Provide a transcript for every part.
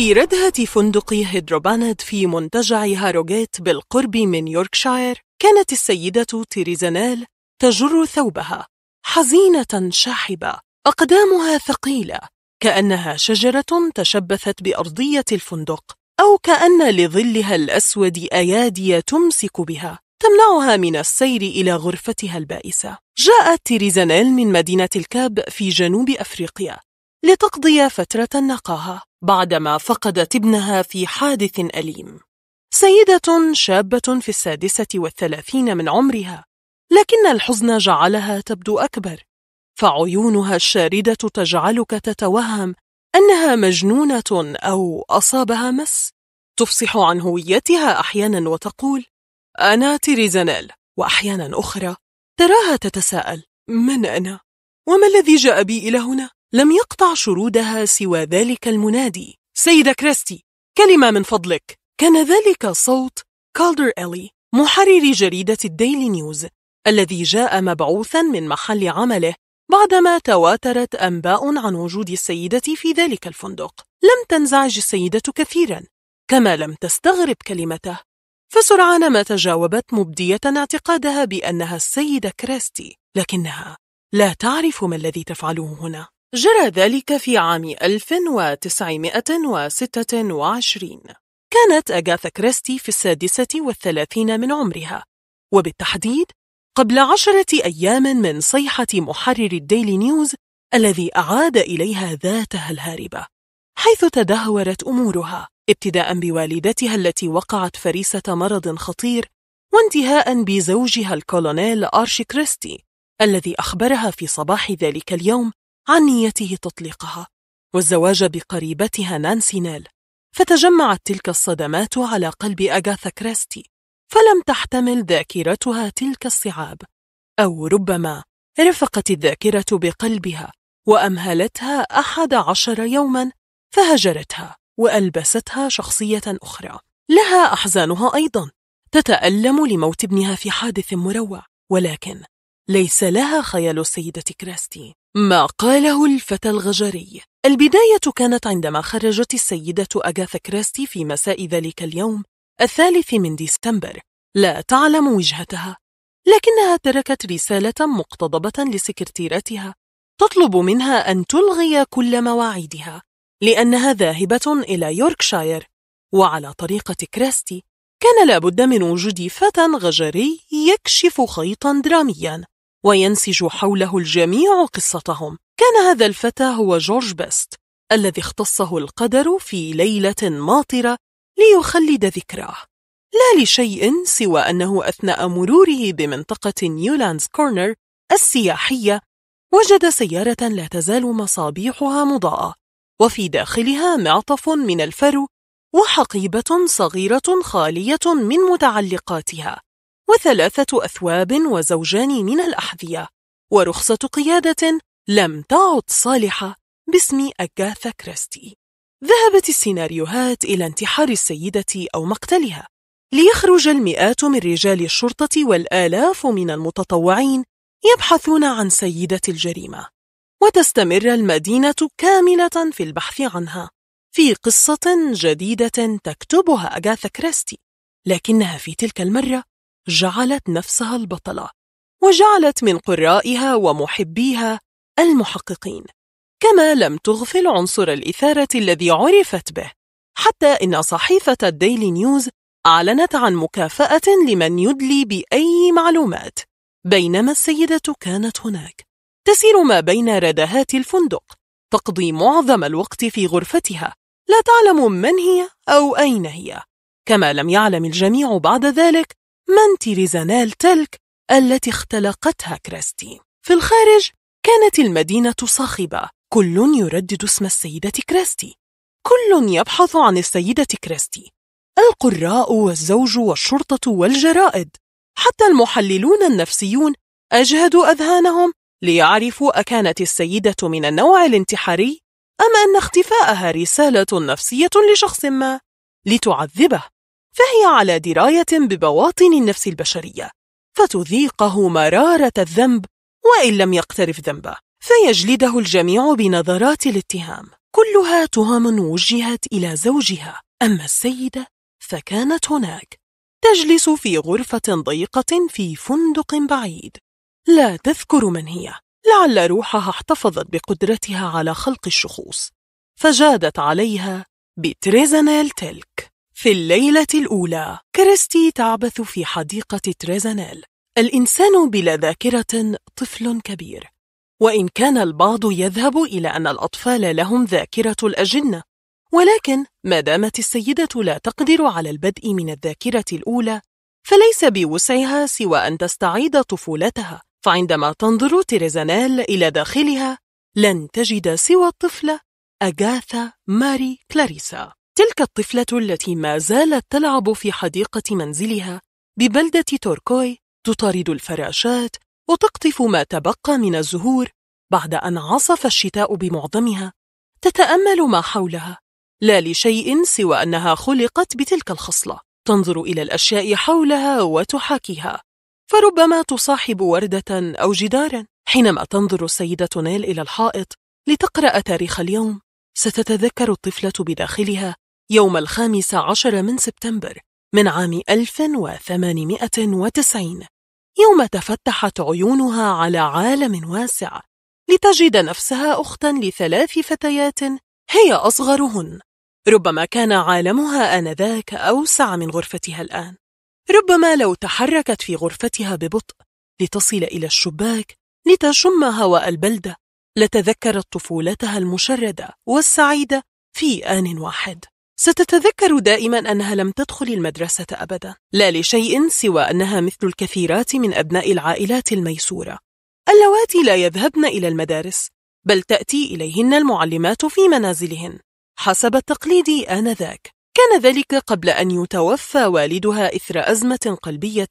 في ردهة فندق هيدروباند في منتجع هاروغيت بالقرب من يوركشاير كانت السيدة تيريزانيل تجر ثوبها حزينة شاحبة أقدامها ثقيلة كأنها شجرة تشبثت بأرضية الفندق أو كأن لظلها الأسود أيادي تمسك بها تمنعها من السير إلى غرفتها البائسة جاءت تيريزانيل من مدينة الكاب في جنوب أفريقيا لتقضي فترة نقاهة بعدما فقدت ابنها في حادث أليم سيدة شابة في السادسة والثلاثين من عمرها لكن الحزن جعلها تبدو أكبر فعيونها الشاردة تجعلك تتوهم أنها مجنونة أو أصابها مس تفصح عن هويتها أحيانا وتقول أنا تيريزانيل وأحيانا أخرى تراها تتساءل من أنا؟ وما الذي جاء بي إلى هنا؟ لم يقطع شرودها سوى ذلك المنادي سيدة كريستي كلمة من فضلك كان ذلك صوت كالدر إلي محرر جريدة الديلي نيوز الذي جاء مبعوثا من محل عمله بعدما تواترت أنباء عن وجود السيدة في ذلك الفندق لم تنزعج السيدة كثيرا كما لم تستغرب كلمته فسرعان ما تجاوبت مبدية اعتقادها بأنها السيدة كريستي لكنها لا تعرف ما الذي تفعله هنا جرى ذلك في عام 1926 كانت أغاثا كريستي في السادسة والثلاثين من عمرها وبالتحديد قبل عشرة أيام من صيحة محرر الديلي نيوز الذي أعاد إليها ذاتها الهاربة حيث تدهورت أمورها ابتداء بوالدتها التي وقعت فريسة مرض خطير وانتهاء بزوجها الكولونيل أرشي كريستي الذي أخبرها في صباح ذلك اليوم عن نيته تطليقها والزواج بقريبتها نانسي نيل فتجمعت تلك الصدمات على قلب أغاثا كريستي فلم تحتمل ذاكرتها تلك الصعاب أو ربما رفقت الذاكرة بقلبها وأمهلتها أحد عشر يوما فهجرتها وألبستها شخصية أخرى لها أحزانها أيضا تتألم لموت ابنها في حادث مروع ولكن ليس لها خيال السيدة كريستي ما قاله الفتى الغجري البداية كانت عندما خرجت السيدة أغاثا كريستي في مساء ذلك اليوم الثالث من ديسمبر لا تعلم وجهتها لكنها تركت رسالة مقتضبة لسكرتيرتها تطلب منها أن تلغي كل مواعيدها لأنها ذاهبة إلى يوركشاير وعلى طريقة كريستي كان لابد من وجود فتى غجري يكشف خيطا دراميا وينسج حوله الجميع قصتهم كان هذا الفتى هو جورج بيست الذي اختصه القدر في ليلة ماطرة ليخلد ذكراه لا لشيء سوى أنه أثناء مروره بمنطقة نيولاندز كورنر السياحية وجد سيارة لا تزال مصابيحها مضاءة وفي داخلها معطف من الفرو وحقيبة صغيرة خالية من متعلقاتها وثلاثة أثواب وزوجان من الأحذية ورخصة قيادة لم تعد صالحة باسم أجاثا كريستي ذهبت السيناريوهات إلى انتحار السيدة أو مقتلها ليخرج المئات من رجال الشرطة والآلاف من المتطوعين يبحثون عن سيدة الجريمة وتستمر المدينة كاملة في البحث عنها في قصة جديدة تكتبها أغاثا كريستي لكنها في تلك المرة جعلت نفسها البطلة وجعلت من قرائها ومحبيها المحققين كما لم تغفل عنصر الإثارة الذي عرفت به حتى إن صحيفة الديلي نيوز أعلنت عن مكافأة لمن يدلي بأي معلومات بينما السيدة كانت هناك تسير ما بين ردهات الفندق تقضي معظم الوقت في غرفتها لا تعلم من هي أو أين هي كما لم يعلم الجميع بعد ذلك من تيريزا نال تلك التي اختلقتها كريستي في الخارج كانت المدينة صاخبة كل يردد اسم السيدة كريستي كل يبحث عن السيدة كريستي القراء والزوج والشرطة والجرائد حتى المحللون النفسيون أجهدوا أذهانهم ليعرفوا أكانت السيدة من النوع الانتحاري أم أن اختفاءها رسالة نفسية لشخص ما لتعذبه فهي على دراية ببواطن النفس البشرية فتذيقه مرارة الذنب وإن لم يقترف ذنبه فيجلده الجميع بنظرات الاتهام كلها تهم وجهت إلى زوجها أما السيدة فكانت هناك تجلس في غرفة ضيقة في فندق بعيد لا تذكر من هي لعل روحها احتفظت بقدرتها على خلق الشخوص فجادت عليها بتريزانيل تلك في الليلة الأولى كريستي تعبث في حديقة تريزانيل الإنسان بلا ذاكرة طفل كبير وإن كان البعض يذهب إلى أن الأطفال لهم ذاكرة الأجنة ولكن ما دامت السيدة لا تقدر على البدء من الذاكرة الأولى فليس بوسعها سوى أن تستعيد طفولتها فعندما تنظر تريزانيل إلى داخلها لن تجد سوى الطفلة أغاثا ماري كلاريسا تلك الطفلة التي ما زالت تلعب في حديقة منزلها ببلدة توركوي تطارد الفراشات وتقطف ما تبقى من الزهور بعد أن عصف الشتاء بمعظمها تتأمل ما حولها لا لشيء سوى أنها خلقت بتلك الخصلة تنظر إلى الأشياء حولها وتحاكيها فربما تصاحب وردة أو جدارا حينما تنظر السيدة نيل إلى الحائط لتقرأ تاريخ اليوم ستتذكر الطفلة بداخلها يوم الخامس عشر من سبتمبر من عام 1890 يوم تفتحت عيونها على عالم واسع لتجد نفسها أختا لثلاث فتيات هي أصغرهن ربما كان عالمها آنذاك أوسع من غرفتها الآن ربما لو تحركت في غرفتها ببطء لتصل إلى الشباك لتشم هواء البلدة لتذكرت طفولتها المشردة والسعيدة في آن واحد ستتذكر دائما أنها لم تدخل المدرسة أبدا لا لشيء سوى أنها مثل الكثيرات من أبناء العائلات الميسورة اللواتي لا يذهبن إلى المدارس بل تأتي إليهن المعلمات في منازلهن حسب التقليد آنذاك كان ذلك قبل أن يتوفى والدها إثر أزمة قلبية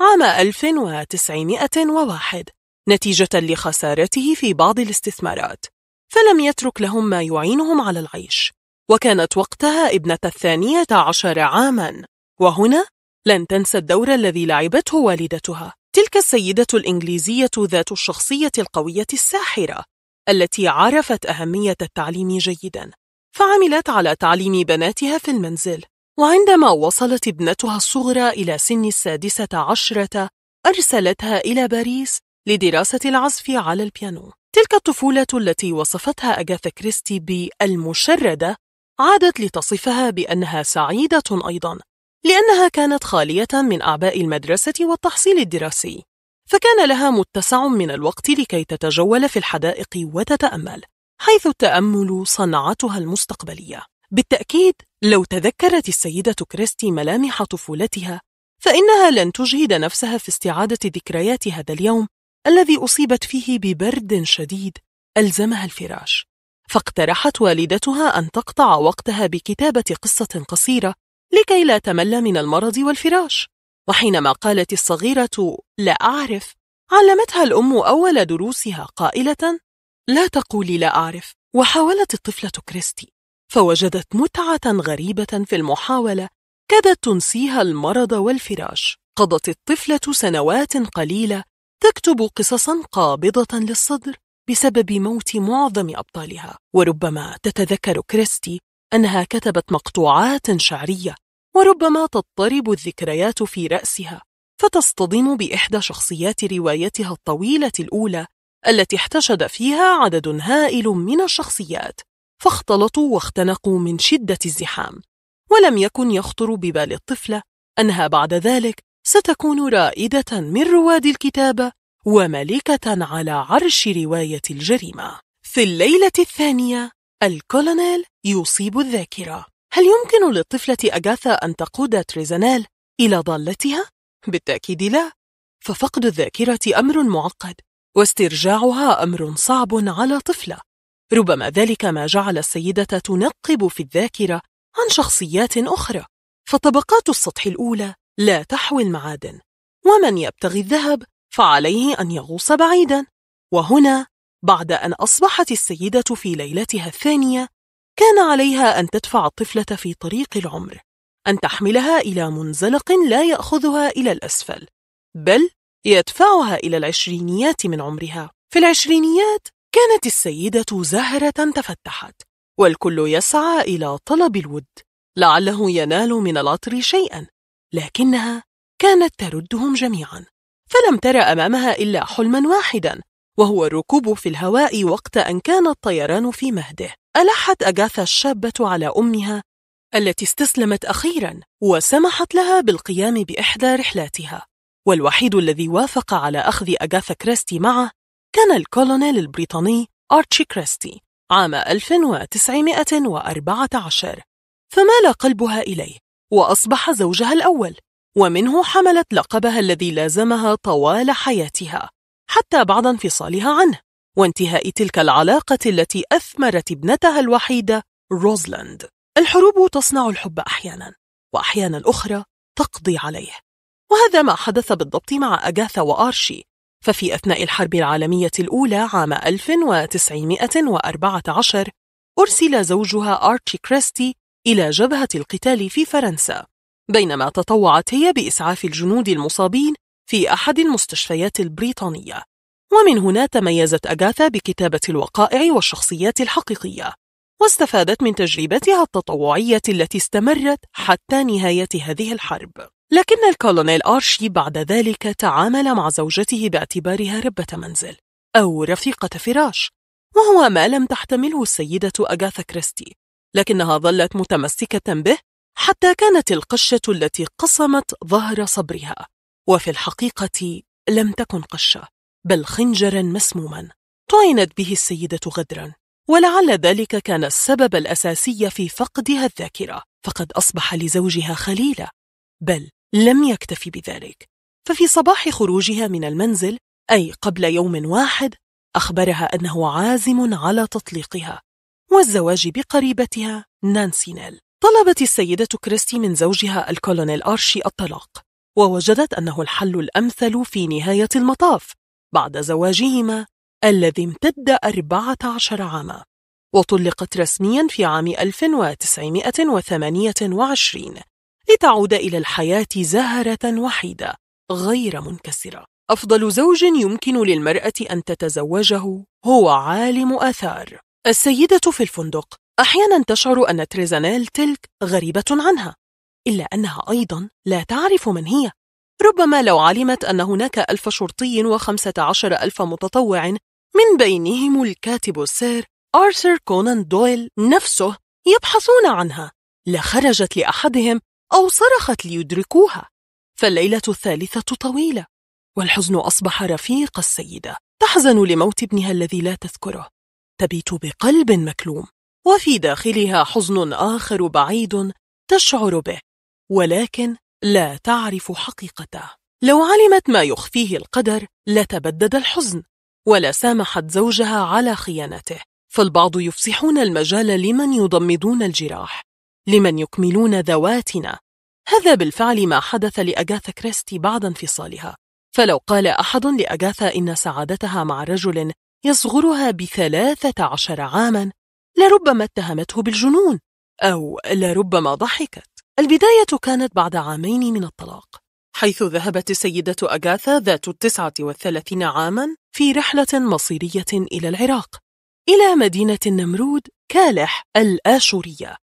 عام 1901 نتيجة لخسارته في بعض الاستثمارات فلم يترك لهم ما يعينهم على العيش وكانت وقتها ابنة الثانية عشر عاما وهنا لن تنسى الدور الذي لعبته والدتها تلك السيدة الإنجليزية ذات الشخصية القوية الساحرة التي عرفت أهمية التعليم جيدا فعملت على تعليم بناتها في المنزل وعندما وصلت ابنتها الصغرى إلى سن السادسة عشرة أرسلتها إلى باريس لدراسة العزف على البيانو تلك الطفولة التي وصفتها أغاثا كريستي بالمشردة عادت لتصفها بأنها سعيدة أيضا لأنها كانت خالية من أعباء المدرسة والتحصيل الدراسي فكان لها متسع من الوقت لكي تتجول في الحدائق وتتأمل حيث التأمل صنعتها المستقبلية بالتأكيد لو تذكرت السيدة كريستي ملامح طفولتها فإنها لن تجهد نفسها في استعادة ذكريات هذا اليوم الذي أصيبت فيه ببرد شديد ألزمها الفراش فاقترحت والدتها أن تقطع وقتها بكتابة قصة قصيرة لكي لا تمل من المرض والفراش وحينما قالت الصغيرة لا أعرف علمتها الأم أول دروسها قائلة لا تقولي لا أعرف وحاولت الطفلة كريستي فوجدت متعة غريبة في المحاولة كادت تنسيها المرض والفراش قضت الطفلة سنوات قليلة تكتب قصصا قابضة للصدر بسبب موت معظم أبطالها وربما تتذكر كريستي أنها كتبت مقطوعات شعرية وربما تضطرب الذكريات في رأسها فتصطدم بإحدى شخصيات روايتها الطويلة الأولى التي احتشد فيها عدد هائل من الشخصيات فاختلطوا واختنقوا من شدة الزحام ولم يكن يخطر ببال الطفلة أنها بعد ذلك ستكون رائدة من رواد الكتابة وملكة على عرش رواية الجريمة في الليلة الثانية الكولونيل يصيب الذاكرة هل يمكن للطفلة أغاثا أن تقود تريزانيل إلى ضالتها؟ بالتأكيد لا ففقد الذاكرة أمر معقد واسترجاعها أمر صعب على طفلة ربما ذلك ما جعل السيدة تنقب في الذاكرة عن شخصيات أخرى فطبقات السطح الأولى لا تحوي المعادن ومن يبتغي الذهب فعليه أن يغوص بعيدا وهنا بعد أن أصبحت السيدة في ليلتها الثانية كان عليها أن تدفع الطفلة في طريق العمر أن تحملها إلى منزلق لا يأخذها إلى الأسفل بل يدفعها إلى العشرينيات من عمرها في العشرينيات كانت السيدة زهرة تفتحت والكل يسعى إلى طلب الود لعله ينال من العطر شيئا لكنها كانت تردهم جميعا فلم ترى أمامها إلا حلما واحدا وهو الركوب في الهواء وقت أن كان الطيران في مهده ألحت اغاثا الشابة على أمها التي استسلمت أخيرا وسمحت لها بالقيام بإحدى رحلاتها والوحيد الذي وافق على أخذ اغاثا كريستي معه كان الكولونيل البريطاني أرتشي كريستي عام 1914 فمال قلبها إليه وأصبح زوجها الأول ومنه حملت لقبها الذي لازمها طوال حياتها حتى بعد انفصالها عنه وانتهاء تلك العلاقة التي أثمرت ابنتها الوحيدة روزلاند الحروب تصنع الحب أحيانا وأحيانا أخرى تقضي عليه وهذا ما حدث بالضبط مع أغاثا وآرشي ففي أثناء الحرب العالمية الأولى عام 1914 أرسل زوجها آرتشي كريستي إلى جبهة القتال في فرنسا بينما تطوعت هي بإسعاف الجنود المصابين في أحد المستشفيات البريطانية ومن هنا تميزت أغاثا بكتابة الوقائع والشخصيات الحقيقية واستفادت من تجربتها التطوعية التي استمرت حتى نهاية هذه الحرب لكن الكولونيل آرشي بعد ذلك تعامل مع زوجته باعتبارها ربة منزل أو رفيقة فراش وهو ما لم تحتمله السيدة أغاثا كريستي لكنها ظلت متمسكة به حتى كانت القشة التي قصمت ظهر صبرها وفي الحقيقة لم تكن قشة بل خنجرا مسموما طعنت به السيدة غدرا ولعل ذلك كان السبب الأساسي في فقدها الذاكرة فقد أصبح لزوجها خليلة بل لم يكتفي بذلك ففي صباح خروجها من المنزل أي قبل يوم واحد أخبرها أنه عازم على تطليقها والزواج بقريبتها نانسي نيل طلبت السيدة كريستي من زوجها الكولونيل أرشي الطلاق ووجدت أنه الحل الأمثل في نهاية المطاف بعد زواجهما الذي امتد 14 عاما وطلقت رسميا في عام 1928 لتعود إلى الحياة زهرة وحيدة غير منكسرة أفضل زوج يمكن للمرأة أن تتزوجه هو عالم آثار السيدة في الفندق أحيانا تشعر أن تريزانيل تلك غريبة عنها إلا أنها أيضا لا تعرف من هي ربما لو علمت أن هناك ألف شرطي وخمسة عشر ألف متطوع من بينهم الكاتب السير آرثر كونان دويل نفسه يبحثون عنها لخرجت لأحدهم أو صرخت ليدركوها فالليلة الثالثة طويلة والحزن أصبح رفيق السيدة تحزن لموت ابنها الذي لا تذكره تبيت بقلب مكلوم وفي داخلها حزن آخر بعيد تشعر به ولكن لا تعرف حقيقته لو علمت ما يخفيه القدر لتبدد الحزن ولا سامحت زوجها على خيانته فالبعض يفسحون المجال لمن يضمدون الجراح لمن يكملون ذواتنا هذا بالفعل ما حدث لأغاثا كريستي بعد انفصالها فلو قال أحد لأغاثا إن سعادتها مع رجل يصغرها بثلاثة عشر عاماً لربما اتهمته بالجنون أو لربما ضحكت البداية كانت بعد عامين من الطلاق حيث ذهبت السيدة أغاثا ذات التسعة والثلاثين عاما في رحلة مصيرية إلى العراق إلى مدينة النمرود كالح الآشورية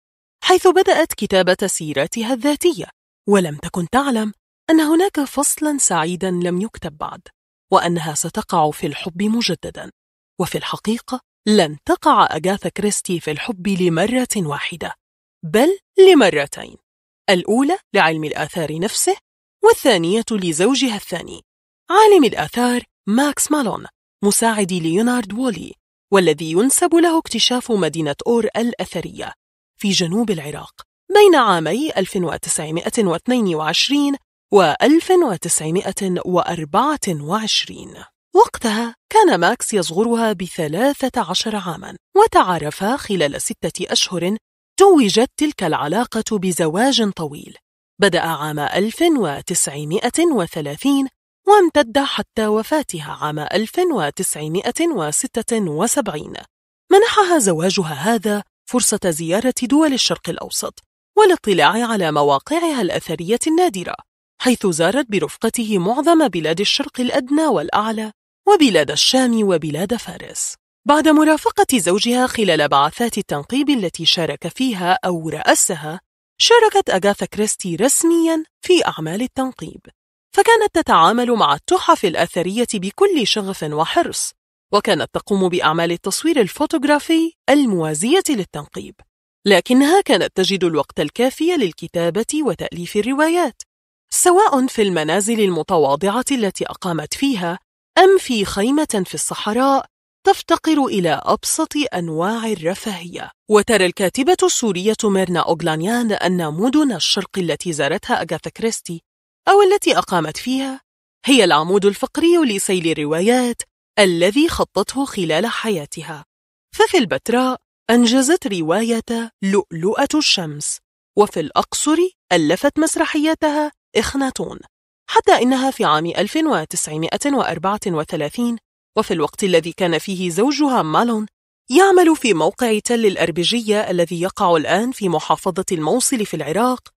حيث بدأت كتابة سيرتها الذاتية ولم تكن تعلم أن هناك فصلا سعيدا لم يكتب بعد وأنها ستقع في الحب مجددا وفي الحقيقة لن تقع أغاثا كريستي في الحب لمرة واحدة بل لمرتين الأولى لعلم الآثار نفسه والثانية لزوجها الثاني عالم الآثار ماكس مالون مساعد ليونارد وولي والذي ينسب له اكتشاف مدينة أور الأثرية في جنوب العراق بين عامي 1922 و 1924 وقتها كان ماكس يصغرها بثلاثة عشر عاما وتعارفا خلال ستة أشهر توجت تلك العلاقة بزواج طويل بدأ عام 1930 وامتد حتى وفاتها عام 1976 منحها زواجها هذا فرصة زيارة دول الشرق الأوسط والاطلاع على مواقعها الأثرية النادرة حيث زارت برفقته معظم بلاد الشرق الأدنى والأعلى وبلاد الشام وبلاد فارس بعد مرافقة زوجها خلال بعثات التنقيب التي شارك فيها أو رأسها شاركت أغاثا كريستي رسمياً في أعمال التنقيب فكانت تتعامل مع التحف الأثرية بكل شغف وحرص وكانت تقوم بأعمال التصوير الفوتوغرافي الموازية للتنقيب لكنها كانت تجد الوقت الكافي للكتابة وتأليف الروايات سواء في المنازل المتواضعة التي أقامت فيها أم في خيمة في الصحراء تفتقر إلى أبسط أنواع الرفاهية وترى الكاتبة السورية ميرنا أوغلانيان أن مدن الشرق التي زارتها أغاثا كريستي أو التي أقامت فيها هي العمود الفقري لسيل الروايات الذي خطته خلال حياتها ففي البتراء أنجزت رواية لؤلؤة الشمس وفي الأقصر ألفت مسرحيتها إخناتون حتى إنها في عام 1934 وفي الوقت الذي كان فيه زوجها مالون يعمل في موقع تل الأربجية الذي يقع الآن في محافظة الموصل في العراق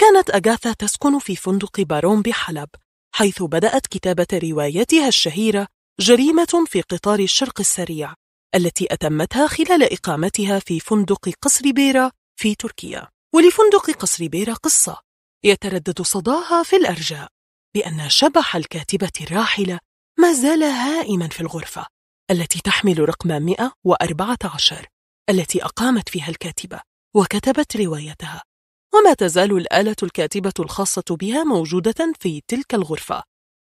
كانت أغاثا تسكن في فندق بارون بحلب حيث بدأت كتابة روايتها الشهيرة جريمة في قطار الشرق السريع التي أتمتها خلال إقامتها في فندق قصر بيرا في تركيا ولفندق قصر بيرا قصة يتردد صداها في الأرجاء بأن شبح الكاتبة الراحلة ما زال هائما في الغرفة التي تحمل رقم 114 التي أقامت فيها الكاتبة وكتبت روايتها وما تزال الآلة الكاتبة الخاصة بها موجودة في تلك الغرفة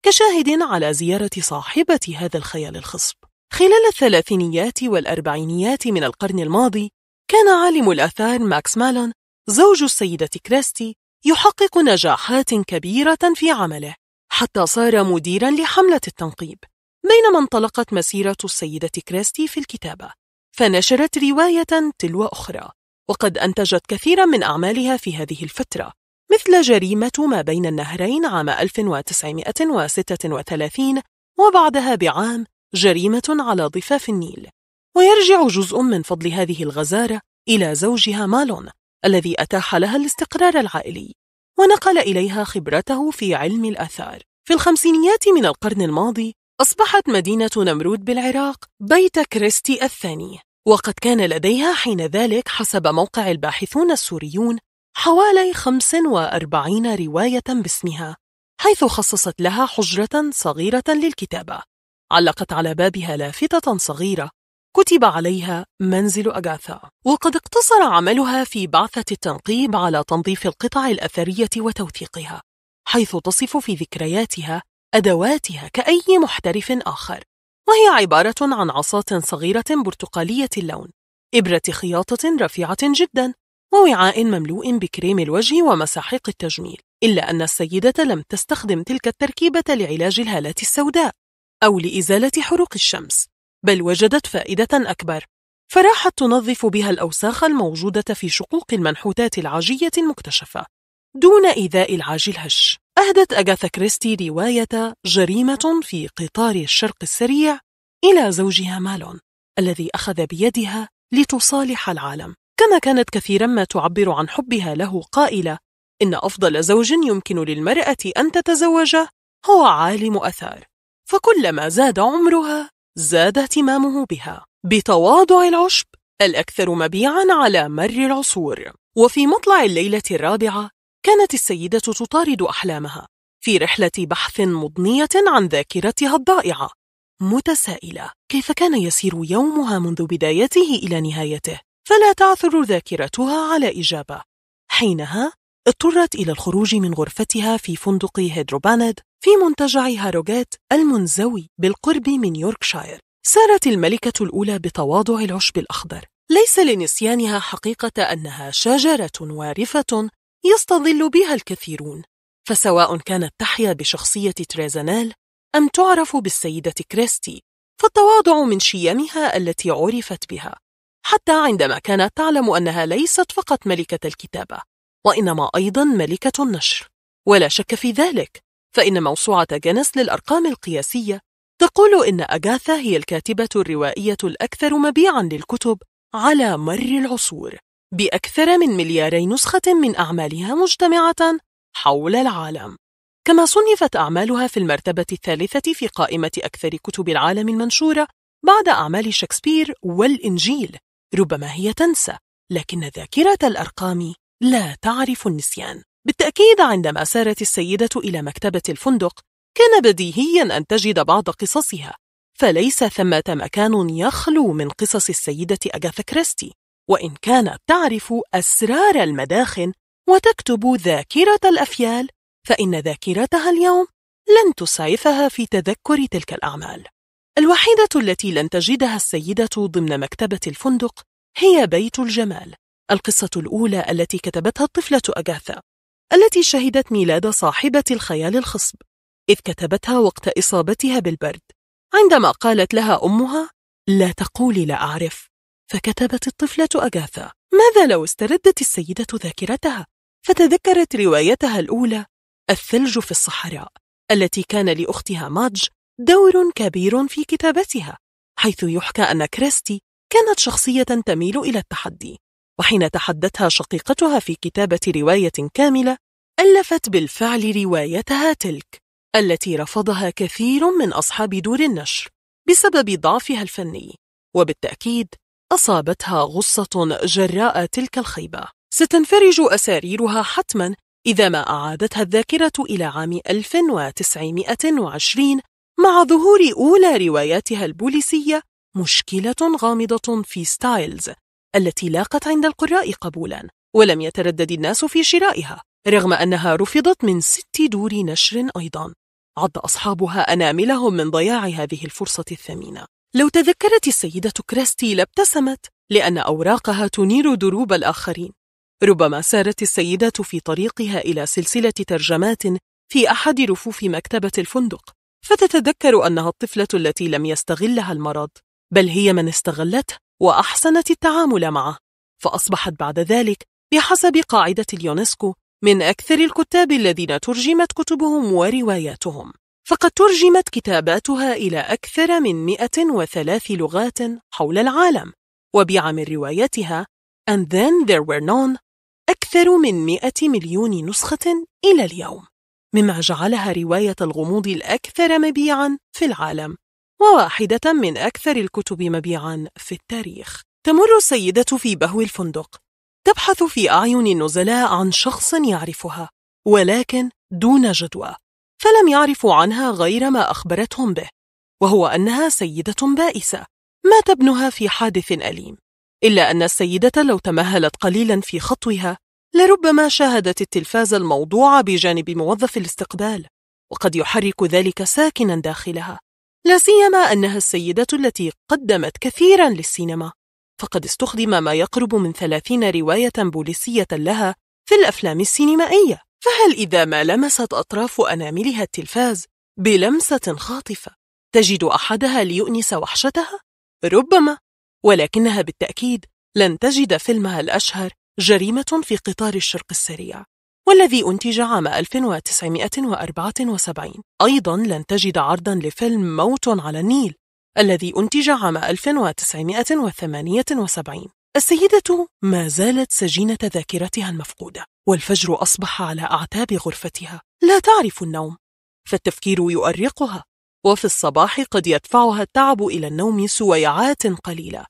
كشاهد على زيارة صاحبة هذا الخيال الخصب خلال الثلاثينيات والأربعينيات من القرن الماضي كان عالم الآثار ماكس مالون زوج السيدة كريستي يحقق نجاحات كبيرة في عمله حتى صار مديرا لحملة التنقيب بينما انطلقت مسيرة السيدة كريستي في الكتابة فنشرت رواية تلو أخرى وقد أنتجت كثيرا من أعمالها في هذه الفترة مثل جريمة ما بين النهرين عام 1936 وبعدها بعام جريمة على ضفاف النيل ويرجع جزء من فضل هذه الغزارة إلى زوجها مالون الذي أتاح لها الاستقرار العائلي ونقل إليها خبرته في علم الأثار في الخمسينيات من القرن الماضي أصبحت مدينة نمرود بالعراق بيت كريستي الثاني وقد كان لديها حين ذلك حسب موقع الباحثون السوريون حوالي 45 رواية باسمها حيث خصصت لها حجرة صغيرة للكتابة علقت على بابها لافتة صغيرة كتب عليها منزل أغاثا وقد اقتصر عملها في بعثة التنقيب على تنظيف القطع الأثرية وتوثيقها حيث تصف في ذكرياتها أدواتها كأي محترف آخر وهي عبارة عن عصاة صغيرة برتقالية اللون إبرة خياطة رفيعة جدا ووعاء مملوء بكريم الوجه ومساحيق التجميل إلا أن السيدة لم تستخدم تلك التركيبة لعلاج الهالات السوداء أو لإزالة حروق الشمس بل وجدت فائدة أكبر فراحت تنظف بها الأوساخ الموجودة في شقوق المنحوتات العاجية المكتشفة دون إيذاء العاج الهش أهدت أغاثا كريستي رواية جريمة في قطار الشرق السريع إلى زوجها مالون الذي أخذ بيدها لتصالح العالم كما كانت كثيرا ما تعبر عن حبها له قائلة إن أفضل زوج يمكن للمرأة أن تتزوجه هو عالم أثار فكلما زاد عمرها زاد اهتمامه بها بتواضع العشب الأكثر مبيعا على مر العصور وفي مطلع الليلة الرابعة كانت السيدة تطارد أحلامها في رحلة بحث مضنية عن ذاكرتها الضائعة متسائلة كيف كان يسير يومها منذ بدايته إلى نهايته فلا تعثر ذاكرتها على إجابة حينها اضطرت إلى الخروج من غرفتها في فندق هيدروباند في منتجع هاروغات المنزوي بالقرب من يوركشاير سارت الملكة الأولى بتواضع العشب الأخضر ليس لنسيانها حقيقة أنها شجرة وارفة يستظل بها الكثيرون فسواء كانت تحيا بشخصية تريزانيل أم تعرف بالسيدة كريستي فالتواضع من شيمها التي عرفت بها حتى عندما كانت تعلم أنها ليست فقط ملكة الكتابة وإنما أيضا ملكة النشر ولا شك في ذلك فإن موسوعة جنس للأرقام القياسية تقول إن أغاثا هي الكاتبة الروائية الأكثر مبيعا للكتب على مر العصور بأكثر من ملياري نسخة من أعمالها مجتمعة حول العالم كما صنفت أعمالها في المرتبة الثالثة في قائمة أكثر كتب العالم المنشورة بعد أعمال شكسبير والإنجيل ربما هي تنسى لكن ذاكرة الأرقام لا تعرف النسيان بالتأكيد عندما سارت السيدة إلى مكتبة الفندق كان بديهيا أن تجد بعض قصصها فليس ثمة مكان يخلو من قصص السيدة أغاثا كريستي وإن كانت تعرف أسرار المداخن وتكتب ذاكرة الأفيال فإن ذاكرتها اليوم لن تسعفها في تذكر تلك الأعمال الوحيدة التي لن تجدها السيدة ضمن مكتبة الفندق هي بيت الجمال القصة الأولى التي كتبتها الطفلة أغاثا التي شهدت ميلاد صاحبة الخيال الخصب إذ كتبتها وقت إصابتها بالبرد عندما قالت لها أمها لا تقولي لا أعرف فكتبت الطفلة أغاثا ماذا لو استردت السيدة ذاكرتها فتذكرت روايتها الأولى الثلج في الصحراء التي كان لأختها ماج دور كبير في كتابتها حيث يحكى أن كريستي كانت شخصية تميل إلى التحدي وحين تحدتها شقيقتها في كتابة رواية كاملة ألفت بالفعل روايتها تلك التي رفضها كثير من أصحاب دور النشر بسبب ضعفها الفني وبالتأكيد أصابتها غصة جراء تلك الخيبة ستنفرج أساريرها حتماً إذا ما أعادتها الذاكرة إلى عام 1920 مع ظهور أولى رواياتها البوليسية مشكلة غامضة في ستايلز التي لاقت عند القراء قبولا ولم يتردد الناس في شرائها رغم أنها رفضت من ست دور نشر أيضا عض أصحابها أناملهم من ضياع هذه الفرصة الثمينة لو تذكرت السيدة كريستي لابتسمت لأن أوراقها تنير دروب الآخرين ربما سارت السيدة في طريقها إلى سلسلة ترجمات في أحد رفوف مكتبة الفندق فتتذكر أنها الطفلة التي لم يستغلها المرض بل هي من استغلته وأحسنت التعامل معه فأصبحت بعد ذلك بحسب قاعدة اليونسكو من أكثر الكتاب الذين ترجمت كتبهم ورواياتهم فقد ترجمت كتاباتها إلى أكثر من 103 لغات حول العالم من رواياتها And Then There Were None أكثر من 100 مليون نسخة إلى اليوم مما جعلها رواية الغموض الأكثر مبيعاً في العالم وواحدة من أكثر الكتب مبيعا في التاريخ تمر السيدة في بهو الفندق تبحث في أعين النزلاء عن شخص يعرفها ولكن دون جدوى فلم يعرفوا عنها غير ما أخبرتهم به وهو أنها سيدة بائسة مات ابنها في حادث أليم إلا أن السيدة لو تمهلت قليلا في خطوها لربما شاهدت التلفاز الموضوع بجانب موظف الاستقبال وقد يحرك ذلك ساكنا داخلها لا سيما أنها السيدة التي قدمت كثيرا للسينما فقد استخدم ما يقرب من ثلاثين رواية بوليسية لها في الأفلام السينمائية فهل إذا ما لمست أطراف أناملها التلفاز بلمسة خاطفة تجد أحدها ليؤنس وحشتها؟ ربما ولكنها بالتأكيد لن تجد فيلمها الأشهر جريمة في قطار الشرق السريع والذي أنتج عام 1974 أيضا لن تجد عرضا لفيلم موت على النيل الذي أنتج عام 1978 السيدة ما زالت سجينة ذاكرتها المفقودة والفجر أصبح على أعتاب غرفتها لا تعرف النوم فالتفكير يؤرقها وفي الصباح قد يدفعها التعب إلى النوم سويعات قليلة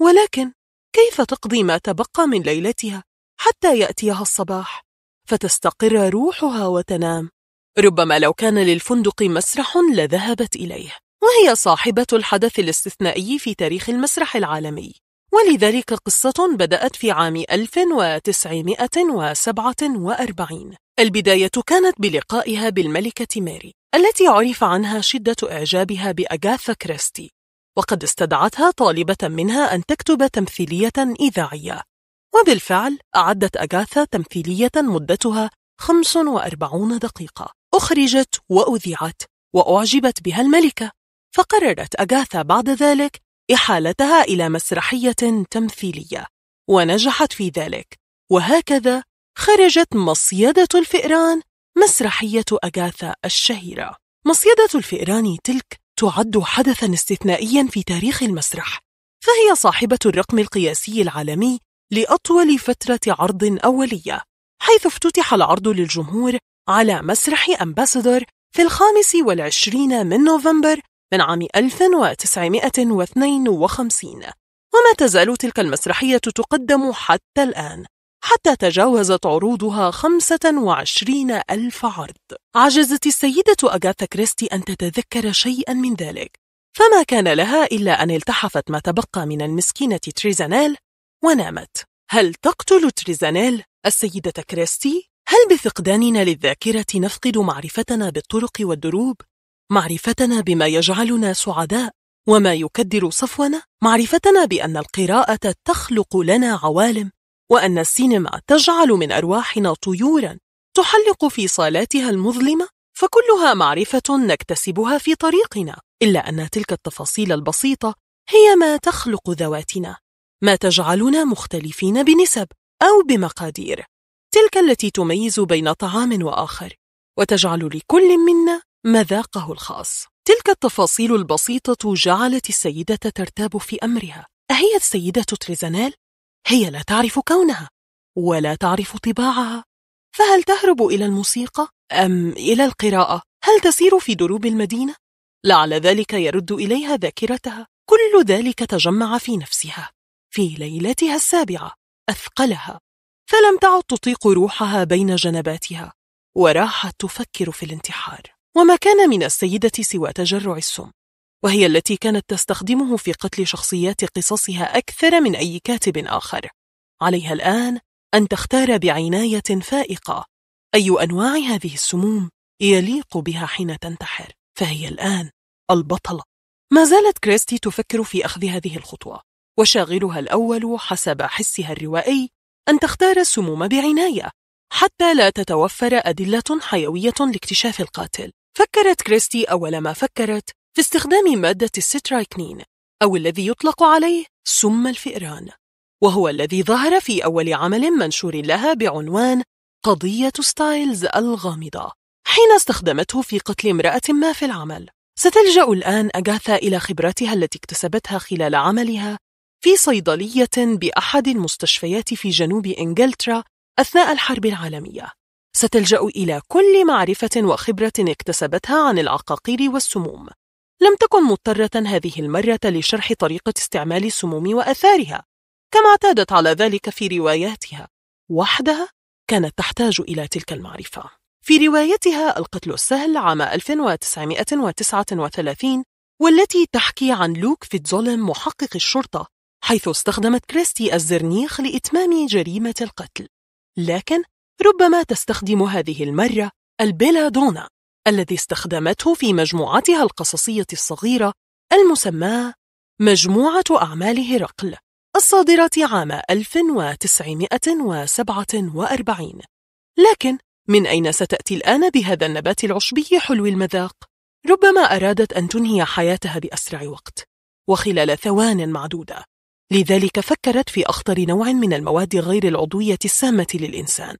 ولكن كيف تقضي ما تبقى من ليلتها حتى يأتيها الصباح؟ فتستقر روحها وتنام ربما لو كان للفندق مسرح لذهبت إليه وهي صاحبة الحدث الاستثنائي في تاريخ المسرح العالمي ولذلك قصة بدأت في عام 1947 البداية كانت بلقائها بالملكة ماري التي عرف عنها شدة إعجابها بأغاثا كريستي وقد استدعتها طالبة منها أن تكتب تمثيلية إذاعية وبالفعل أعدت أغاثا تمثيلية مدتها 45 دقيقة أخرجت وأذيعت وأعجبت بها الملكة فقررت أغاثا بعد ذلك إحالتها إلى مسرحية تمثيلية ونجحت في ذلك وهكذا خرجت مصيدة الفئران مسرحية أغاثا الشهيرة مصيدة الفئران تلك تعد حدثا استثنائيا في تاريخ المسرح فهي صاحبة الرقم القياسي العالمي لأطول فترة عرض أولية حيث افتتح العرض للجمهور على مسرح أمباسادور في الخامس والعشرين من نوفمبر من عام 1952 وما تزال تلك المسرحية تقدم حتى الآن حتى تجاوزت عروضها 25 ألف عرض عجزت السيدة أغاثا كريستي أن تتذكر شيئا من ذلك فما كان لها إلا أن التحفت ما تبقى من المسكينة تريزانيل ونامت هل تقتل تريزانيل السيدة كريستي؟ هل بفقداننا للذاكرة نفقد معرفتنا بالطرق والدروب؟ معرفتنا بما يجعلنا سعداء وما يكدر صفونا؟ معرفتنا بأن القراءة تخلق لنا عوالم وأن السينما تجعل من أرواحنا طيوراً تحلق في صالاتها المظلمة؟ فكلها معرفة نكتسبها في طريقنا إلا أن تلك التفاصيل البسيطة هي ما تخلق ذواتنا ما تجعلنا مختلفين بنسب أو بمقادير تلك التي تميز بين طعام وآخر وتجعل لكل منا مذاقه الخاص تلك التفاصيل البسيطة جعلت السيدة ترتاب في أمرها أهي السيدة تريزانيل؟ هي لا تعرف كونها ولا تعرف طباعها فهل تهرب إلى الموسيقى أم إلى القراءة؟ هل تسير في دروب المدينة؟ لعل ذلك يرد إليها ذاكرتها كل ذلك تجمع في نفسها في ليلتها السابعة أثقلها فلم تعد تطيق روحها بين جنباتها وراحت تفكر في الانتحار وما كان من السيدة سوى تجرع السم وهي التي كانت تستخدمه في قتل شخصيات قصصها أكثر من أي كاتب آخر عليها الآن أن تختار بعناية فائقة أي أنواع هذه السموم يليق بها حين تنتحر فهي الآن البطلة ما زالت كريستي تفكر في أخذ هذه الخطوة وشاغلها الأول حسب حسها الروائي أن تختار السموم بعناية حتى لا تتوفر أدلة حيوية لاكتشاف القاتل فكرت كريستي أول ما فكرت في استخدام مادة السترايكنين أو الذي يطلق عليه سم الفئران وهو الذي ظهر في أول عمل منشور لها بعنوان قضية ستايلز الغامضة حين استخدمته في قتل امرأة ما في العمل ستلجأ الآن أغاثا إلى خبراتها التي اكتسبتها خلال عملها في صيدلية بأحد المستشفيات في جنوب إنجلترا أثناء الحرب العالمية ستلجأ إلى كل معرفة وخبرة اكتسبتها عن العقاقير والسموم لم تكن مضطرة هذه المرة لشرح طريقة استعمال السموم وأثارها كما اعتادت على ذلك في رواياتها وحدها كانت تحتاج إلى تلك المعرفة في روايتها القتل السهل عام 1939 والتي تحكي عن لوك فيتزولم محقق الشرطة حيث استخدمت كريستي الزرنيخ لإتمام جريمة القتل لكن ربما تستخدم هذه المرة البيلادونا الذي استخدمته في مجموعتها القصصية الصغيرة المسماة مجموعة أعمال هرقل الصادرة عام 1947 لكن من أين ستأتي الآن بهذا النبات العشبي حلو المذاق؟ ربما أرادت أن تنهي حياتها بأسرع وقت وخلال ثوان معدودة لذلك فكرت في أخطر نوع من المواد غير العضوية السامة للإنسان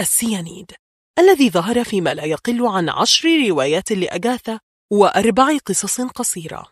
السيانيد الذي ظهر فيما لا يقل عن عشر روايات لاغاثا وأربع قصص قصيرة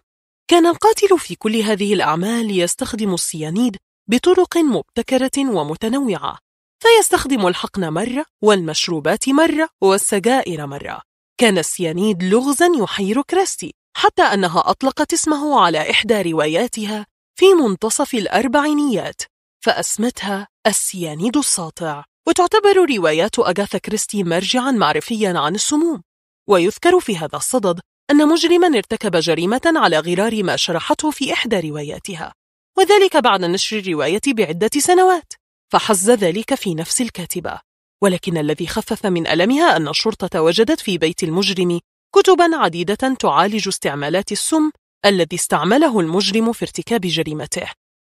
كان القاتل في كل هذه الأعمال يستخدم السيانيد بطرق مبتكرة ومتنوعة فيستخدم الحقن مرة والمشروبات مرة والسجائر مرة كان السيانيد لغزا يحير كريستي حتى أنها أطلقت اسمه على إحدى رواياتها في منتصف الأربعينيات فأسمتها السيانيد الساطع وتعتبر روايات أغاثا كريستي مرجعا معرفيا عن السموم ويذكر في هذا الصدد أن مجرما ارتكب جريمة على غرار ما شرحته في إحدى رواياتها وذلك بعد نشر الرواية بعدة سنوات فحز ذلك في نفس الكاتبة ولكن الذي خفف من ألمها أن الشرطة وجدت في بيت المجرم كتبا عديدة تعالج استعمالات السم الذي استعمله المجرم في ارتكاب جريمته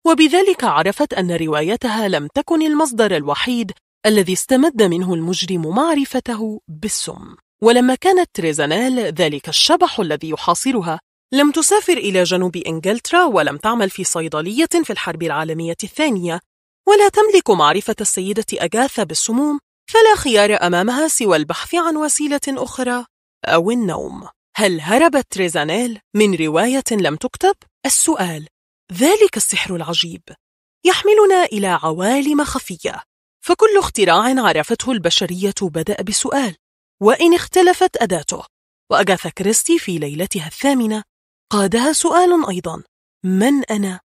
وبذلك عرفت أن روايتها لم تكن المصدر الوحيد الذي استمد منه المجرم معرفته بالسم ولما كانت تريزانيل ذلك الشبح الذي يحاصرها لم تسافر إلى جنوب إنجلترا ولم تعمل في صيدلية في الحرب العالمية الثانية ولا تملك معرفة السيدة أغاثا بالسموم فلا خيار أمامها سوى البحث عن وسيلة أخرى أو النوم هل هربت تريزانيل من رواية لم تكتب؟ السؤال ذلك السحر العجيب يحملنا إلى عوالم خفية فكل اختراع عرفته البشرية بدأ بسؤال وإن اختلفت أداته وأغاثا كريستي في ليلتها الثامنة قادها سؤال أيضا من أنا؟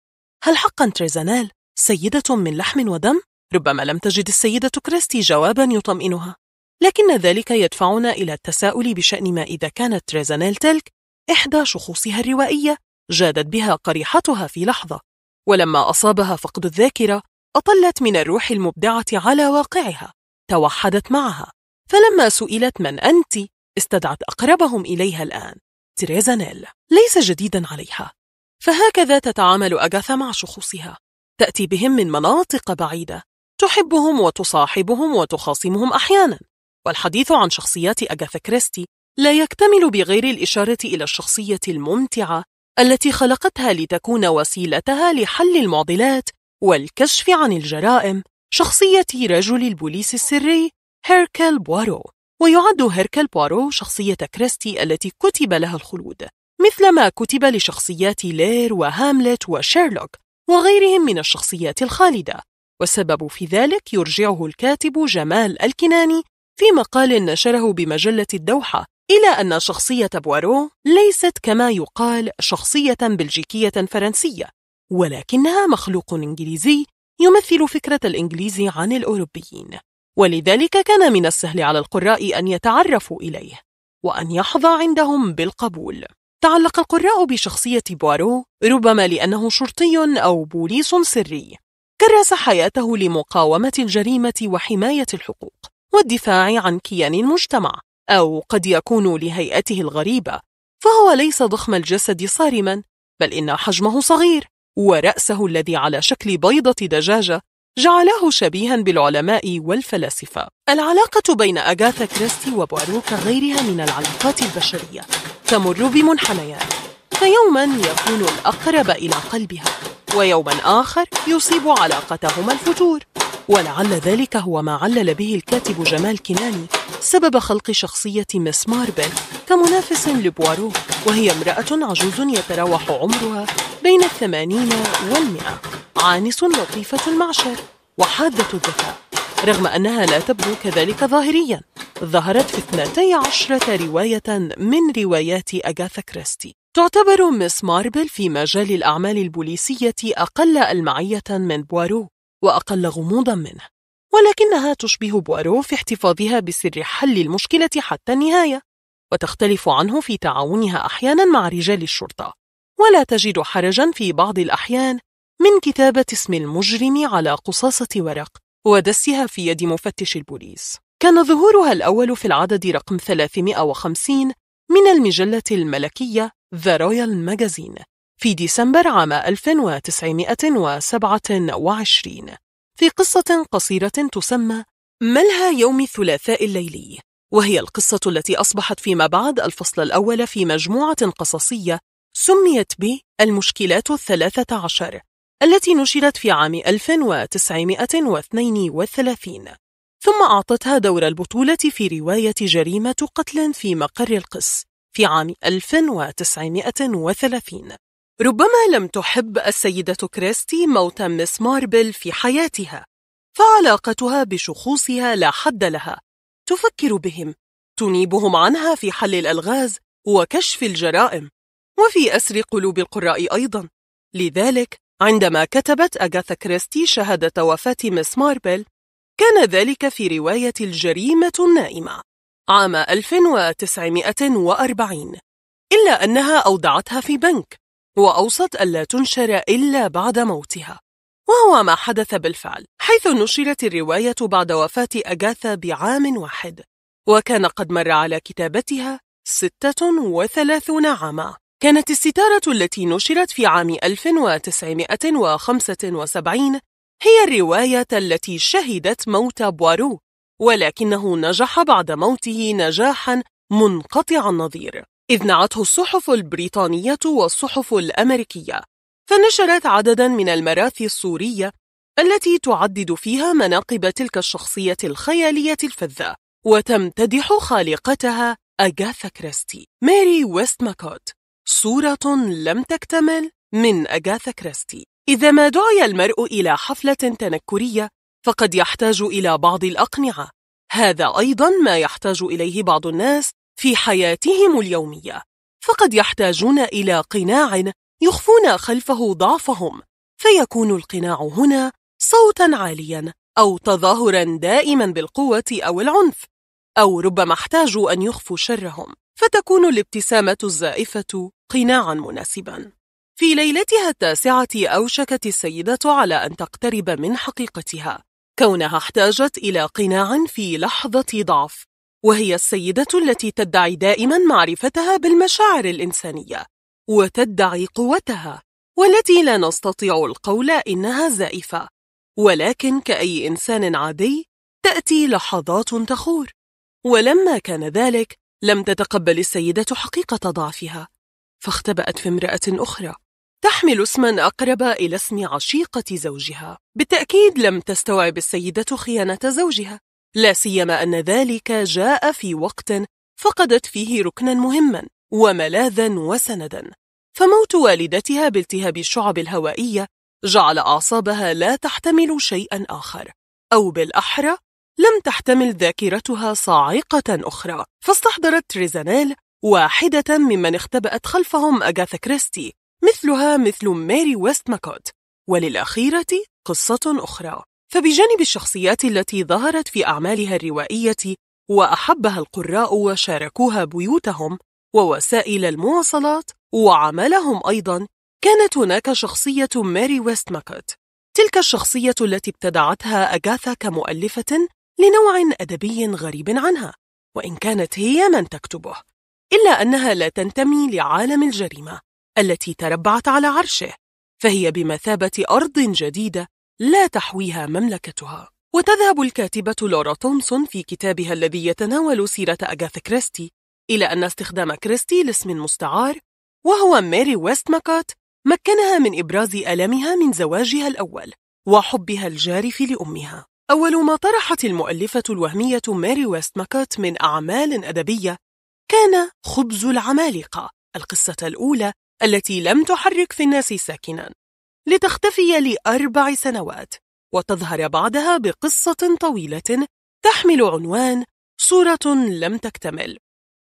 هل حقا تريزانيل سيدة من لحم ودم؟ ربما لم تجد السيدة كريستي جوابا يطمئنها لكن ذلك يدفعنا إلى التساؤل بشأن ما إذا كانت تريزانيل تلك إحدى شخوصها الروائية جادت بها قريحتها في لحظة ولما أصابها فقد الذاكرة أطلت من الروح المبدعة على واقعها توحدت معها فلما سئلت من أنت استدعت أقربهم إليها الآن تريزانيل ليس جديدا عليها فهكذا تتعامل أغاثا مع شخوصها تأتي بهم من مناطق بعيدة تحبهم وتصاحبهم وتخاصمهم أحيانا والحديث عن شخصيات أغاثا كريستي لا يكتمل بغير الإشارة إلى الشخصية الممتعة التي خلقتها لتكون وسيلتها لحل المعضلات والكشف عن الجرائم شخصية رجل البوليس السري هيركل بوارو ويعد هيركل بوارو شخصية كريستي التي كتب لها الخلود مثلما كتب لشخصيات لير وهاملت وشيرلوك وغيرهم من الشخصيات الخالدة والسبب في ذلك يرجعه الكاتب جمال الكناني في مقال نشره بمجلة الدوحة إلى أن شخصية بوارو ليست كما يقال شخصية بلجيكية فرنسية ولكنها مخلوق إنجليزي يمثل فكرة الإنجليز عن الأوروبيين ولذلك كان من السهل على القراء أن يتعرفوا إليه وأن يحظى عندهم بالقبول تعلق القراء بشخصية بوارو ربما لأنه شرطي أو بوليس سري كرس حياته لمقاومة الجريمة وحماية الحقوق والدفاع عن كيان المجتمع أو قد يكون لهيئته الغريبة فهو ليس ضخم الجسد صارما بل إن حجمه صغير ورأسه الذي على شكل بيضة دجاجة جعله شبيها بالعلماء والفلاسفة العلاقة بين أغاثا كريستي وبواروك غيرها من العلاقات البشرية تمر بمنحنيات فيوما يكون الأقرب إلى قلبها ويوما آخر يصيب علاقتهما الفتور ولعل ذلك هو ما علل به الكاتب جمال كناني سبب خلق شخصية مس ماربل كمنافس لبوارو وهي امرأة عجوز يتراوح عمرها بين الثمانين والمئة عانس لطيفة المعشر وحادة الذكاء رغم أنها لا تبدو كذلك ظاهريا ظهرت في 12 رواية من روايات أغاثا كريستي تعتبر مس ماربل في مجال الأعمال البوليسية أقل ألمعية من بوارو وأقل غموضا منه ولكنها تشبه بوارو في احتفاظها بسر حل المشكلة حتى النهاية وتختلف عنه في تعاونها أحيانا مع رجال الشرطة ولا تجد حرجا في بعض الأحيان من كتابة اسم المجرم على قصاصة ورق ودسها في يد مفتش البوليس كان ظهورها الأول في العدد رقم 350 من المجلة الملكية The Royal Magazine في ديسمبر عام 1927 في قصة قصيرة تسمى ملهى يوم الثلاثاء الليلي وهي القصة التي أصبحت فيما بعد الفصل الأول في مجموعة قصصية سميت ب المشكلات الثلاثة عشر التي نشرت في عام 1932 ثم أعطتها دور البطولة في رواية جريمة قتل في مقر القس في عام 1930 ربما لم تحب السيدة كريستي موت مس ماربل في حياتها فعلاقتها بشخوصها لا حد لها تفكر بهم تنيبهم عنها في حل الألغاز وكشف الجرائم وفي أسر قلوب القراء أيضا لذلك عندما كتبت أغاثا كريستي شهادة وفاة مس ماربل كان ذلك في رواية الجريمة النائمة عام 1940 إلا أنها أودعتها في بنك وأوصت ألا تنشر إلا بعد موتها وهو ما حدث بالفعل حيث نشرت الرواية بعد وفاة أغاثا بعام واحد وكان قد مر على كتابتها ستة وثلاثون عاما كانت الستارة التي نشرت في عام 1975 هي الرواية التي شهدت موت بوارو ولكنه نجح بعد موته نجاحا منقطع النظير إذ نعته الصحف البريطانية والصحف الأمريكية فنشرت عددا من المراثي السورية التي تعدد فيها مناقب تلك الشخصية الخيالية الفذة وتمتدح خالقتها أغاثا كريستي ماري ويست ماكوت صورة لم تكتمل من أغاثا كريستي إذا ما دعي المرء إلى حفلة تنكرية فقد يحتاج إلى بعض الأقنعة هذا أيضا ما يحتاج إليه بعض الناس في حياتهم اليومية فقد يحتاجون إلى قناع يخفون خلفه ضعفهم فيكون القناع هنا صوتا عاليا أو تظاهرا دائما بالقوة أو العنف أو ربما احتاجوا أن يخفوا شرهم فتكون الابتسامة الزائفة قناعا مناسبا في ليلتها التاسعة أوشكت السيدة على أن تقترب من حقيقتها كونها احتاجت إلى قناع في لحظة ضعف وهي السيدة التي تدعي دائما معرفتها بالمشاعر الإنسانية وتدعي قوتها والتي لا نستطيع القول إنها زائفة ولكن كأي إنسان عادي تأتي لحظات تخور ولما كان ذلك لم تتقبل السيدة حقيقة ضعفها فاختبأت في امرأة أخرى تحمل اسما أقرب إلى اسم عشيقة زوجها بالتأكيد لم تستوعب السيدة خيانة زوجها لا سيما أن ذلك جاء في وقت فقدت فيه ركنا مهما وملاذا وسندا فموت والدتها بالتهاب الشعب الهوائية جعل أعصابها لا تحتمل شيئا آخر أو بالأحرى لم تحتمل ذاكرتها صاعقة أخرى فاستحضرت تريزانيل واحدة ممن اختبأت خلفهم أغاثا كريستي مثلها مثل ماري ويست ماكوت وللأخيرة قصة أخرى فبجانب الشخصيات التي ظهرت في أعمالها الروائية وأحبها القراء وشاركوها بيوتهم ووسائل المواصلات وعملهم أيضا كانت هناك شخصية ماري ويستماكت تلك الشخصية التي ابتدعتها أغاثا كمؤلفة لنوع أدبي غريب عنها وإن كانت هي من تكتبه إلا أنها لا تنتمي لعالم الجريمة التي تربعت على عرشه فهي بمثابة أرض جديدة لا تحويها مملكتها وتذهب الكاتبة لورا تومسون في كتابها الذي يتناول سيرة أغاثا كريستي إلى أن استخدام كريستي لاسم مستعار وهو ماري ويستماكات مكنها من إبراز ألمها من زواجها الأول وحبها الجارف لأمها أول ما طرحت المؤلفة الوهمية ماري ويستماكات من أعمال أدبية كان خبز العمالقة القصة الأولى التي لم تحرك في الناس ساكنا لتختفي لأربع سنوات وتظهر بعدها بقصة طويلة تحمل عنوان صورة لم تكتمل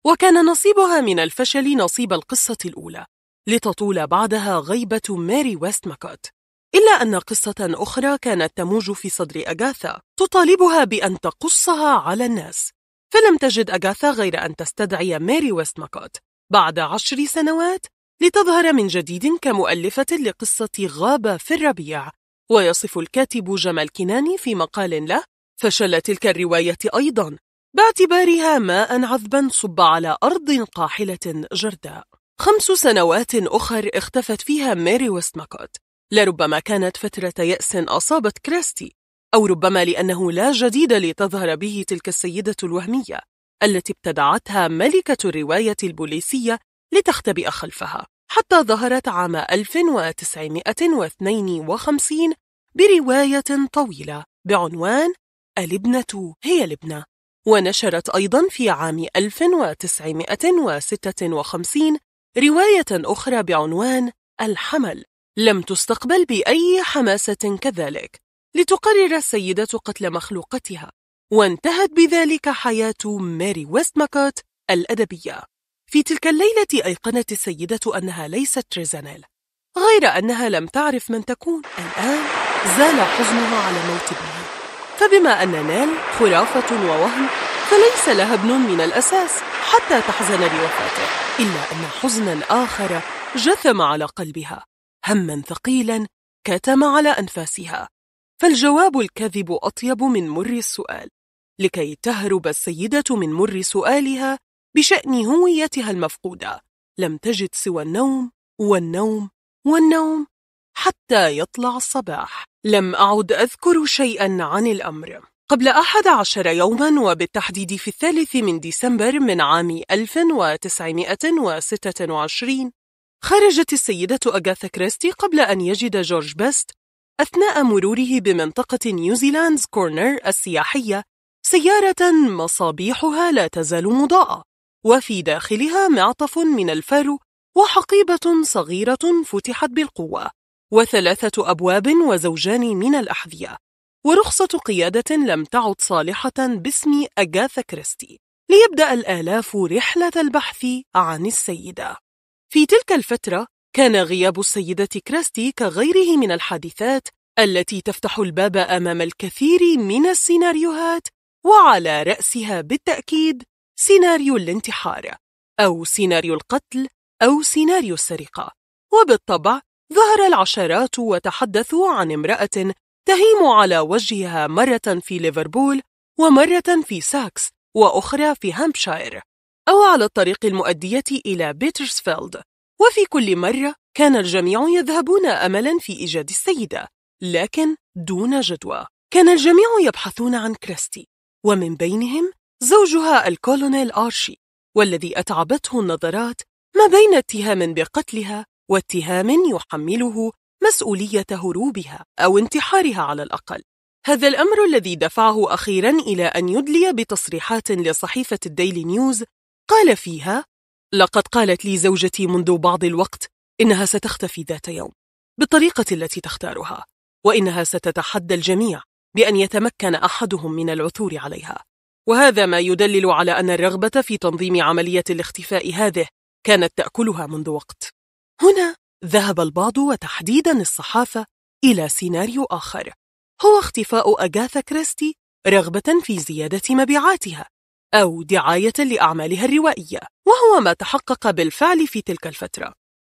وكان نصيبها من الفشل نصيب القصة الأولى لتطول بعدها غيبة ماري ويست ماكوت إلا أن قصة أخرى كانت تموج في صدر أغاثا تطالبها بأن تقصها على الناس فلم تجد أغاثا غير أن تستدعي ماري ويست ماكوت بعد عشر سنوات لتظهر من جديد كمؤلفة لقصة غابة في الربيع ويصف الكاتب جمال كناني في مقال له فشل تلك الرواية أيضا باعتبارها ماء عذبا صب على أرض قاحلة جرداء خمس سنوات أخر اختفت فيها ماري وستماكوت لربما كانت فترة يأس أصابت كريستي أو ربما لأنه لا جديد لتظهر به تلك السيدة الوهمية التي ابتدعتها ملكة الرواية البوليسية لتختبئ خلفها حتى ظهرت عام 1952 برواية طويلة بعنوان الابنة هي الابنة ونشرت أيضا في عام 1956 رواية أخرى بعنوان الحمل لم تستقبل بأي حماسة كذلك لتقرر السيدة قتل مخلوقتها وانتهت بذلك حياة ماري ويستماكوت الأدبية في تلك الليلة أيقنت السيدة أنها ليست تريزانيل غير أنها لم تعرف من تكون الآن زال حزنها على موت ابنها فبما أن نيل خرافة ووهم فليس لها ابن من الأساس حتى تحزن لوفاته إلا أن حزنا آخر جثم على قلبها هما ثقيلا كتم على أنفاسها فالجواب الكذب أطيب من مر السؤال لكي تهرب السيدة من مر سؤالها بشأن هويتها المفقودة لم تجد سوى النوم والنوم والنوم حتى يطلع الصباح لم أعد أذكر شيئا عن الأمر قبل أحد عشر يوما وبالتحديد في الثالث من ديسمبر من عام 1926 خرجت السيدة أغاثا كريستي قبل أن يجد جورج بيست أثناء مروره بمنطقة نيوزيلاندز كورنر السياحية سيارة مصابيحها لا تزال مضاءة وفي داخلها معطف من الفرو وحقيبة صغيرة فتحت بالقوة وثلاثة أبواب وزوجان من الأحذية ورخصة قيادة لم تعد صالحة باسم أجاثا كريستي ليبدأ الآلاف رحلة البحث عن السيدة في تلك الفترة كان غياب السيدة كريستي كغيره من الحادثات التي تفتح الباب أمام الكثير من السيناريوهات وعلى رأسها بالتأكيد سيناريو الانتحار أو سيناريو القتل أو سيناريو السرقة وبالطبع ظهر العشرات وتحدثوا عن امرأة تهيم على وجهها مرة في ليفربول ومرة في ساكس وأخرى في هامبشاير أو على الطريق المؤدية إلى بيترسفيلد وفي كل مرة كان الجميع يذهبون أملا في إيجاد السيدة لكن دون جدوى كان الجميع يبحثون عن كريستي ومن بينهم زوجها الكولونيل آرشي والذي أتعبته النظرات ما بين اتهام بقتلها واتهام يحمله مسؤولية هروبها أو انتحارها على الأقل هذا الأمر الذي دفعه أخيرا إلى أن يدلي بتصريحات لصحيفة الديلي نيوز قال فيها لقد قالت لي زوجتي منذ بعض الوقت إنها ستختفي ذات يوم بالطريقة التي تختارها وإنها ستتحدى الجميع بأن يتمكن أحدهم من العثور عليها وهذا ما يدلل على أن الرغبة في تنظيم عملية الاختفاء هذه كانت تأكلها منذ وقت هنا ذهب البعض وتحديدا الصحافة إلى سيناريو آخر هو اختفاء أغاثا كريستي رغبة في زيادة مبيعاتها أو دعاية لأعمالها الروائية وهو ما تحقق بالفعل في تلك الفترة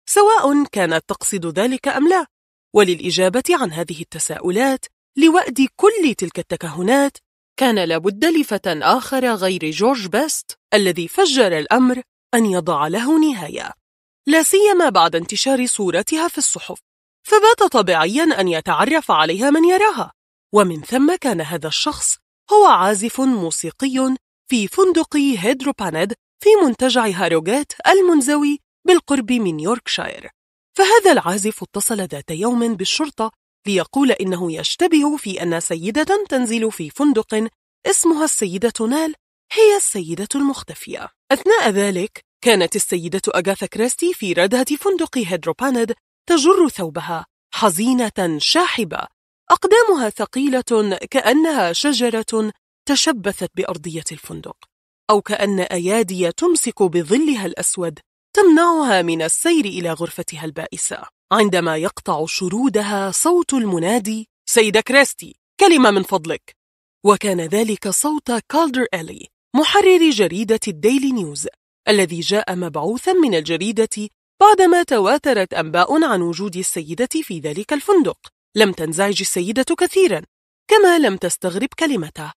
سواء كانت تقصد ذلك أم لا وللإجابة عن هذه التساؤلات لوأد كل تلك التكهنات كان لابد لفتى آخر غير جورج بيست الذي فجر الأمر أن يضع له نهاية لا سيما بعد انتشار صورتها في الصحف فبات طبيعيا أن يتعرف عليها من يراها ومن ثم كان هذا الشخص هو عازف موسيقي في فندق هيدروباند في منتجع هاروغيت المنزوي بالقرب من يوركشاير فهذا العازف اتصل ذات يوم بالشرطة ليقول إنه يشتبه في أن سيدة تنزل في فندق اسمها السيدة نال هي السيدة المختفية أثناء ذلك كانت السيدة أغاثا كريستي في ردهة فندق هيدروباند تجر ثوبها حزينة شاحبة أقدامها ثقيلة كأنها شجرة تشبثت بأرضية الفندق أو كأن أيادي تمسك بظلها الأسود تمنعها من السير إلى غرفتها البائسة عندما يقطع شرودها صوت المنادي سيدة كريستي كلمة من فضلك وكان ذلك صوت كالدر إلي محرر جريدة الديلي نيوز الذي جاء مبعوثا من الجريدة بعدما تواترت أنباء عن وجود السيدة في ذلك الفندق لم تنزعج السيدة كثيرا كما لم تستغرب كلمته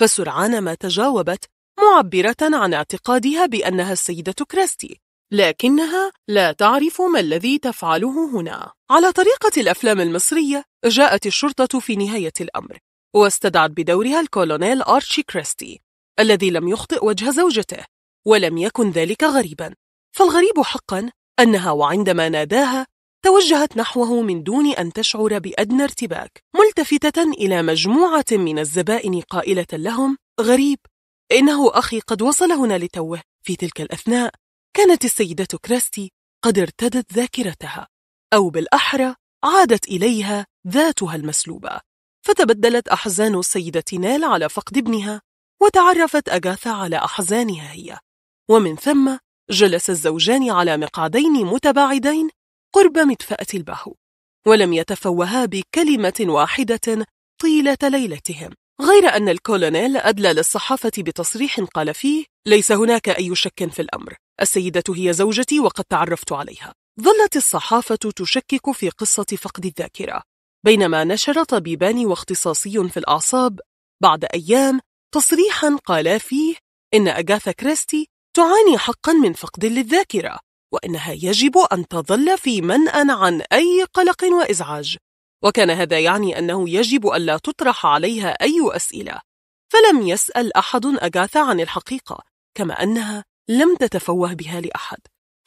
فسرعان ما تجاوبت معبرة عن اعتقادها بأنها السيدة كريستي لكنها لا تعرف ما الذي تفعله هنا على طريقة الأفلام المصرية جاءت الشرطة في نهاية الأمر واستدعت بدورها الكولونيل أرشي كريستي الذي لم يخطئ وجه زوجته ولم يكن ذلك غريبا فالغريب حقا أنها وعندما ناداها توجهت نحوه من دون أن تشعر بأدنى ارتباك ملتفتة إلى مجموعة من الزبائن قائلة لهم غريب إنه أخي قد وصل هنا لتوه في تلك الأثناء كانت السيدة كراستي قد ارتدت ذاكرتها أو بالأحرى عادت إليها ذاتها المسلوبة فتبدلت أحزان السيدة نال على فقد ابنها وتعرفت أغاثا على أحزانها هي ومن ثم جلس الزوجان على مقعدين متباعدين قرب مدفأة البهو ولم يتفوها بكلمة واحدة طيلة ليلتهم غير أن الكولونيل أدلى للصحافة بتصريح قال فيه ليس هناك أي شك في الأمر السيدة هي زوجتي وقد تعرفت عليها ظلت الصحافة تشكك في قصة فقد الذاكرة بينما نشر طبيبان واختصاصي في الأعصاب بعد أيام تصريحا قالا فيه إن أغاثا كريستي تعاني حقا من فقد للذاكرة وإنها يجب أن تظل في منأى عن أي قلق وإزعاج وكان هذا يعني أنه يجب ألا تطرح عليها أي أسئلة فلم يسأل أحد أغاثا عن الحقيقة كما أنها لم تتفوه بها لأحد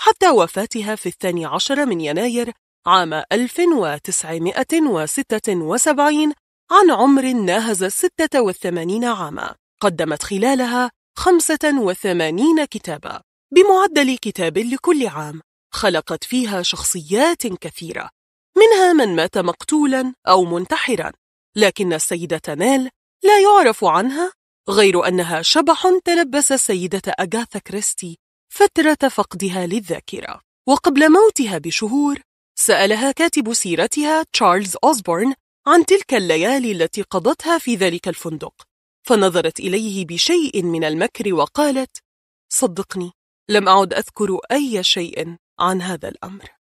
حتى وفاتها في الثاني عشر من يناير عام 1976 عن عمر ناهز 86 عاما قدمت خلالها 85 كتابا بمعدل كتاب لكل عام خلقت فيها شخصيات كثيرة منها من مات مقتولا أو منتحرا لكن السيدة نال لا يعرف عنها غير أنها شبح تلبس السيدة أغاثا كريستي فترة فقدها للذاكرة وقبل موتها بشهور سألها كاتب سيرتها تشارلز أوسبورن عن تلك الليالي التي قضتها في ذلك الفندق فنظرت إليه بشيء من المكر وقالت صدقني لم أعد أذكر أي شيء عن هذا الأمر